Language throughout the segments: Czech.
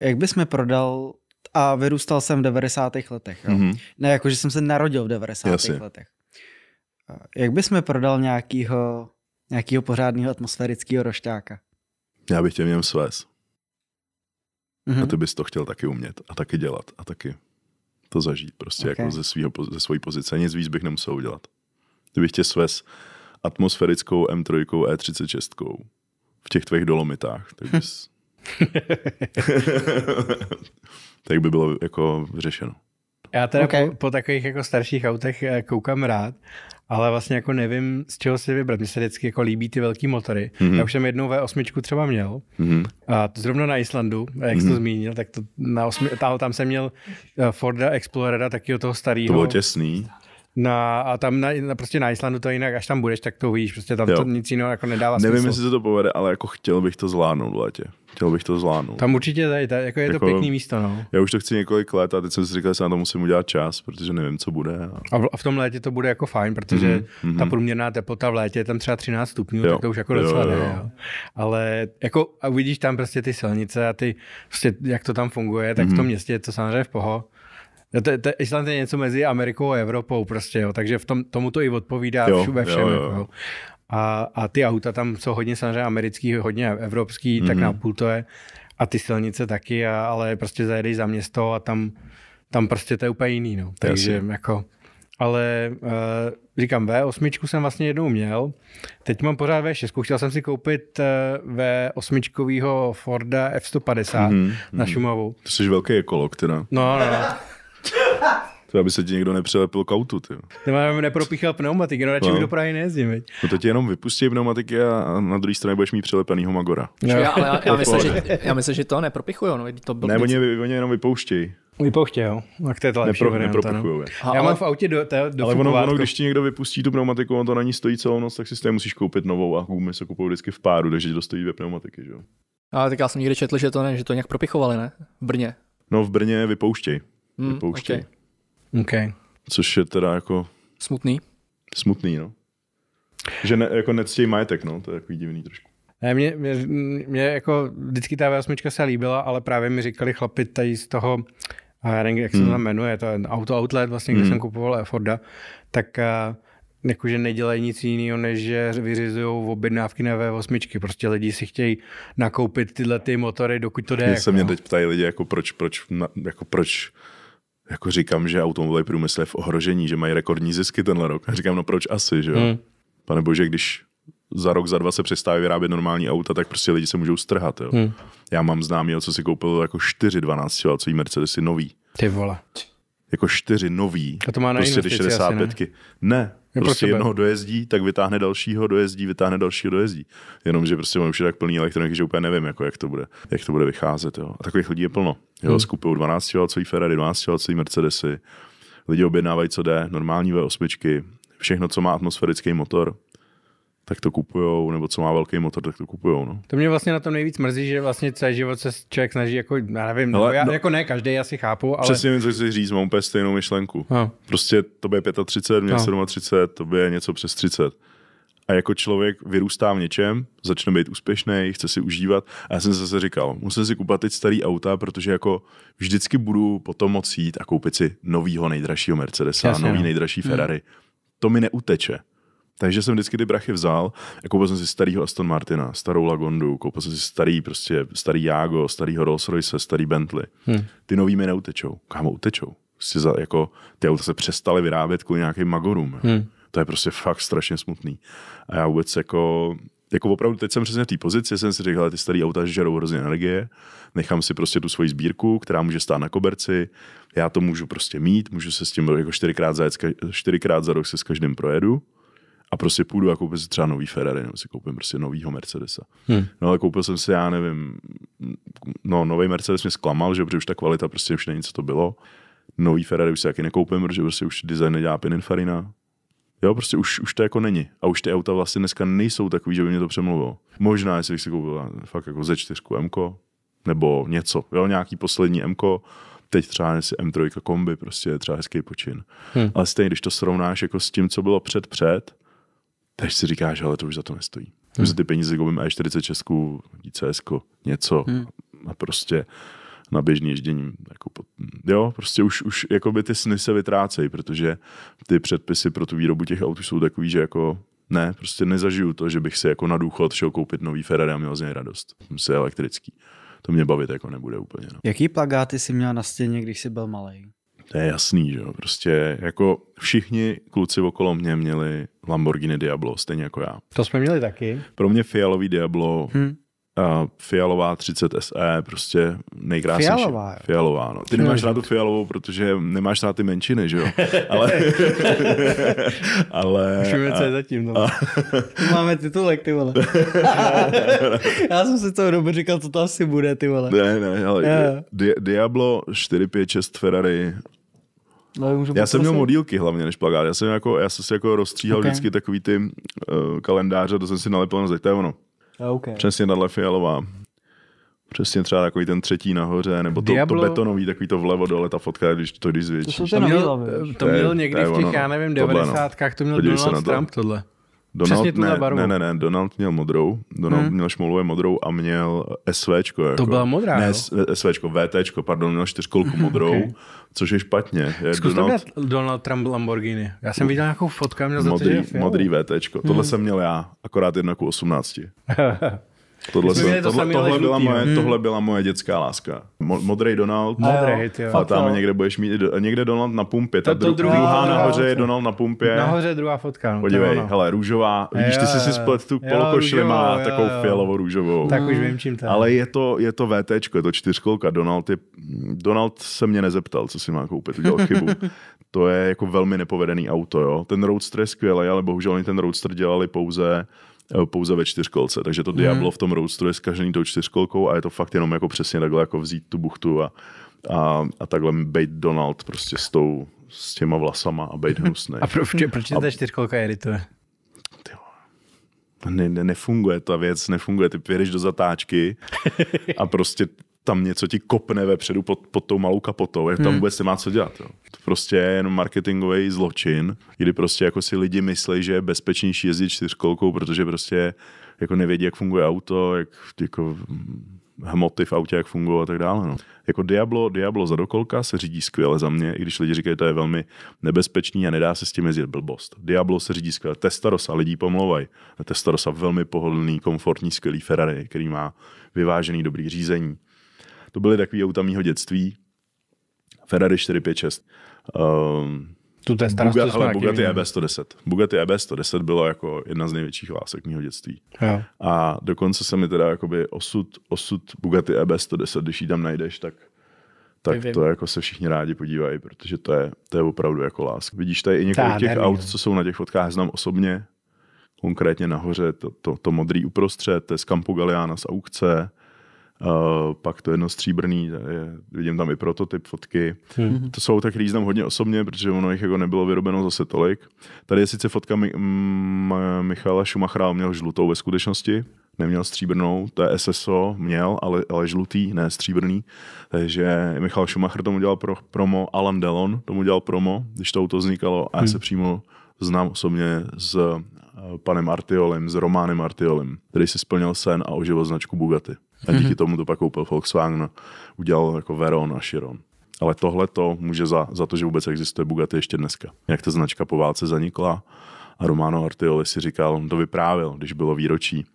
jak bys mi prodal a vyrůstal jsem v 90. letech. Jo? Mm-hmm. Ne, jakože jsem se narodil v 90. Jasně. letech. Jak bys mi prodal nějakýho, nějakýho pořádného atmosférického rošťáka? Já bych tě měl svést. Mm-hmm. A mhm. ty bys to chtěl taky umět a taky dělat a taky to zažít prostě jako okay. jako ze, svýho, ze svojí pozice. Nic víc bych nemusel udělat. Kdybych tě sves atmosférickou M3 E36 v těch tvých dolomitách, tak bys tak by bylo jako vyřešeno. Já teda okay. po, po takových jako starších autech eh, koukám rád, ale vlastně jako nevím, z čeho si vybrat. Mně se vždycky jako líbí ty velké motory. Mm-hmm. Já už jsem jednou V8 třeba měl, mm-hmm. a to zrovna na Islandu, eh, jak mm-hmm. to mhm. zmínil, tak to na osmi, tam, tam jsem měl eh, Forda Explorera, taky toho starého. To bylo těsný. Na, a tam na, na, prostě na Islandu to jinak, až tam budeš, tak to uvidíš prostě tam jo. to nic jiného jako nedává Nevím, jestli se to povede, ale jako chtěl bych to zvládnout v létě. Chtěl bych to zvládnout. Tam určitě tady, tady jako je jako, to pěkný místo, no. Já už to chci několik let a teď jsem si říkal, že se na to musím udělat čas, protože nevím, co bude. A, a v tom létě to bude jako fajn, protože mm-hmm. ta průměrná teplota v létě je tam třeba 13 stupňů, jo. tak to už jako docela jo, jo, jo. Ne, jo. Ale jako a uvidíš tam prostě ty silnice a ty, prostě jak to tam funguje, tak mm-hmm. v tom mhm. městě je to samozřejmě v poho. No to, to, Island je něco mezi Amerikou a Evropou prostě, jo, takže v tom, tomu to i odpovídá jo, všude všem. Jo, jo. Jo. A, a ty auta tam jsou hodně samozřejmě americký, hodně evropský, mm-hmm. tak mhm. na půl to je. A ty silnice taky, a, ale prostě zajedeš za město a tam, tam prostě to je úplně jiný. No. Takže Jasně. jako... Ale uh, říkám, V8 jsem vlastně jednou měl, teď mám pořád V6, chtěl jsem si koupit uh, eh, V8 Forda F150 mm-hmm. na mhm. Šumavu. To jsi velký ekolog teda. No, no, no. To aby se ti někdo nepřilepil k autu, ty. Nemám nepropíchal pneumatiky, no radši no. do Prahy nejezdím, veď. No to ti jenom vypustí pneumatiky a, na druhé straně budeš mít přilepenýho Magora. No. Já, ale já, já, myslím, že, já myslím, že to nepropichuje, no, to byl Ne, oni, oni jenom vypouštějí. Vypouště, jo. A k této lepší Nepro, Nepropichujou. No. Já ale, mám v autě do, to, do Ale ono, ono, když ti někdo vypustí tu pneumatiku, on to na ní stojí celou noc, tak si stejně musíš koupit novou a gumy se kupují vždycky v páru, takže to stojí dvě pneumatiky, jo. Ale tak já jsem někdy četl, že to ne, že to nějak propichovali, ne? V Brně. No v Brně vypouštěj. Hmm, vypouštěj. Hmm, Okay. Okay. Což je teda jako... Smutný. Smutný, no. Že ne, jako nectěj majetek, no, to je takový divný trošku. Ne, mě, mě, mě jako vždycky ta V8 se líbila, ale právě mi říkali chlapi tady z toho, a já nevím, jak se to hmm. jmenuje, to je auto outlet vlastně, kde hmm. jsem kupoval Forda, tak eh, jakože nedělají nic jiného, než že vyřizují objednávky na V8. Prostě lidi si chtějí nakoupit tyhle ty motory, dokud to jde. Mě jako, se mě jako, no. teď ptají lidi, jako proč, proč, jako proč jako říkám, že automobilový průmysl je v ohrožení, že mají rekordní zisky tenhle rok. A říkám, no proč asi, že jo? Hmm. Pane bože, když za rok, za dva se přestávají vyrábět normální auta, tak prostě lidi se můžou strhat. Jo. Hmm. Já mám známý, co si koupil jako 4 12 válcový Mercedesy nový. Ty vole jako čtyři nový. A to má na prostě ty 65. Asi, ne? ne, je prostě pro jednoho dojezdí, tak vytáhne dalšího, dojezdí, vytáhne dalšího, dojezdí. Jenomže prostě mám už tak plný elektroniky, že úplně nevím, jako, jak, to bude, jak to bude vycházet. Jo. A takových lidí je plno. Jo, hmm. Skupují 12 válcový Ferrari, 12 válcový Mercedesy, lidi objednávají, co jde, normální V8, všechno, co má atmosférický motor, tak to kupujou, nebo co má velký motor, tak to kupujou. No. To mě vlastně na tom nejvíc mrzí, že vlastně celý život se člověk snaží, jako, já nevím, ale, já, no, jako ne, každý asi chápu, ale... Přesně vím, co chci říct, mám úplně stejnou myšlenku. No. Prostě to je 35, mě no. 37, to je něco přes 30. A jako člověk vyrůstá v něčem, začne být úspěšný, chce si užívat. A já jsem zase říkal, musím si koupit teď starý auta, protože jako vždycky budu potom moc jít a koupit si novýho nejdražšího Mercedesa, Jasně, nový no. nejdražší hmm. Ferrari. Hmm. To mi neuteče. Takže jsem vždycky ty brachy vzal, a jako koupil jsem si starýho Aston Martina, starou Lagondu, koupil jsem si starý, prostě starý Jago, starý Rolls Royce, starý Bentley. Hmm. Ty nový mi neutečou. Kámo, utečou. Prostě za, jako, ty auta se přestaly vyrábět kvůli nějakým magorům. Hmm. To je prostě fakt strašně smutný. A já vůbec jako, jako opravdu teď jsem přesně v té pozici, jsem si říkal, ty starý auta žerou hrozně energie, nechám si prostě tu svoji sbírku, která může stát na koberci, já to můžu prostě mít, můžu se s tím jako čtyřikrát za, čtyřikrát za rok se s každým projedu a prostě půjdu a koupím si třeba nový Ferrari nebo si koupím prostě novýho Mercedesa. Hmm. No ale koupil jsem si, já nevím, no nový Mercedes mě zklamal, že protože už ta kvalita prostě už není, co to bylo. Nový Ferrari už si taky nekoupím, protože prostě už design nedělá Pininfarina. Jo, prostě už, už to jako není. A už ty auta vlastně dneska nejsou takový, že by mě to přemluvilo. Možná, jestli bych si koupil fakt jako ze čtyřku M, nebo něco, jo, nějaký poslední M, teď třeba si M3 kombi, prostě třeba hezký počin. Hmm. Ale stejně, když to srovnáš jako s tím, co bylo před před, takže si říkáš, ale to už za to nestojí. Hmm. Už za ty peníze koupím E40 ICS, něco hmm. a prostě na běžný ježdění. Jako pod, jo, prostě už, už jako by ty sny se vytrácejí, protože ty předpisy pro tu výrobu těch aut jsou takový, že jako ne, prostě nezažiju to, že bych si jako na důchod šel koupit nový Ferrari a měl z něj radost. Musí elektrický. To mě bavit jako nebude úplně. No. Jaký plagáty jsi měl na stěně, když jsi byl malý? To je jasný, že jo. Prostě jako všichni kluci okolo mě měli Lamborghini Diablo, stejně jako já. To jsme měli taky. Pro mě fialový Diablo, hmm. uh, fialová 30 SE, prostě nejkrásnější. Fialová. Jo. Fialová, no. Ty nemáš rád tu fialovou, protože nemáš rád ty menšiny, že jo? Ale... ale... Už co je zatím, no. A... Máme titulek, ty vole. Já jsem si to dobře říkal, co to asi bude, ty vole. Ne, ne, ale Diablo 456 Ferrari No, já jsem měl prostě- modílky hlavně než plagát. Já jsem, jako, já jsem si jako rozstříhal okay. vždycky takový ty uh, kalendáře, to jsem si nalepil na zeď, to je ono. Okay. Přesně tahle fialová. Přesně třeba takový ten třetí nahoře, nebo to, Diablo. to betonový, takový to vlevo dole, ta fotka, když to když zvětší. To, to, měl, to měl někdy v těch, ono, já nevím, 90 no. to měl Podívej Donald Trump, tohle. Donald, Přesně ne, barvu. ne, ne, ne, Donald měl modrou, Donald hmm. měl šmoulově modrou a měl SVčko. Jako. To byla modrá, Ne, jo? SVčko, eh, VTčko, pardon, měl čtyřkolku modrou, okay. což je špatně. Je Zkus Donald... to Donald Trump Lamborghini. Já jsem viděl nějakou fotku a měl modrý, za to, že je modrý VTčko, tohle hmm. jsem měl já, akorát jedna ku 18. Tohle, se, to tohle, tohle, byla moje, hmm. tohle byla moje dětská láska. modrý Donald. No. Modrý, A tam no. někde budeš mít, někde Donald na pumpě. Ta to, to druhá, druhá nahoře je Donald na pumpě. Nahoře druhá fotka. No, Podívej, to hele, růžová. Vidíš, ty jsi si splet tu polokošli má takovou fialovou růžovou. Tak už vím, čím to Ale je to, je to VT, je to čtyřkolka. Donald, je, Donald se mě nezeptal, co si má koupit, udělal chybu. to je jako velmi nepovedený auto, jo. Ten Roadster je skvělý, ale bohužel oni ten Roadster dělali pouze Eh, pouze ve čtyřkolce, takže to Diablo hmm. v tom roadstru je zkažený tou čtyřkolkou a je to fakt jenom jako přesně takhle jako vzít tu buchtu a, a, a takhle být Donald prostě s tou, s těma vlasama a být hnusný. a proč, proč a, ta čtyřkolka je to? Ne, ne, nefunguje ta věc, nefunguje. Ty pěreš do zatáčky a prostě tam něco ti kopne vepředu pod, pod tou malou kapotou, jak tam hmm. vůbec se má co dělat. Jo. To prostě je jenom marketingový zločin, kdy prostě jako si lidi myslí, že je bezpečnější jezdit čtyřkolkou, protože prostě jako nevědí, jak funguje auto, jak jako hm, hmoty v autě, jak fungují a tak dále. No. Jako Diablo, Diablo za dokolka se řídí skvěle za mě, i když lidi říkají, že to je velmi nebezpečný a nedá se s tím jezdit blbost. Diablo se řídí skvěle. Testarosa lidi pomlouvají. Testarosa velmi pohodlný, komfortní, skvělý Ferrari, který má vyvážený dobrý řízení to byly takový auta mýho dětství. Ferrari 456. Um, ehm, tu ten Buga, ale Bugatti EB 110. Bugatti EB 110 bylo jako jedna z největších lásek mýho dětství. Jo. A dokonce se mi teda jakoby osud, osud Bugatti EB 110, když ji tam najdeš, tak tak to jako se všichni rádi podívají, protože to je, to je opravdu jako láska. Vidíš tady i několik těch nevím. aut, no. co jsou na těch fotkách, znám osobně, konkrétně nahoře, to, to, to modrý uprostřed, to je z Campo Galliana z aukce, pak to jedno stříbrný, je, vidím tam i prototyp fotky. Hmm. To jsou tak líznam hodně osobně, protože ono jich jako nebylo vyrobeno zase tolik. Tady je sice fotka Mi- M- Michala Šumachra, měl žlutou ve skutečnosti, neměl stříbrnou, to je SSO, měl, ale, ale žlutý, ne stříbrný. Takže Michal Schumacher tomu dělal pro, promo, Alan Delon tomu dělal promo, když to auto vznikalo a já hmm. se přímo znám osobně s eh, panem Artiolem, s Románem Artiolem, který si splnil sen a oživil značku Bugatti. A díky mhm. tomu to pak koupil Volkswagen, no, udělal jako Veron a Chiron. Ale tohle to může za, za to, že vůbec existuje Bugatti ještě dneska. Jak ta značka po válce zanikla a Romano Artioli si říkal, on no to vyprávil, když bylo výročí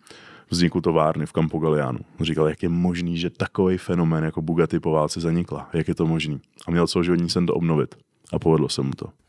vzniku továrny v Campo Galliano. On říkal, jak je možný, že takový fenomén jako Bugatti po válce zanikla. Jak je to možný? A měl celoživotní sen to obnovit. A povedlo se mu to.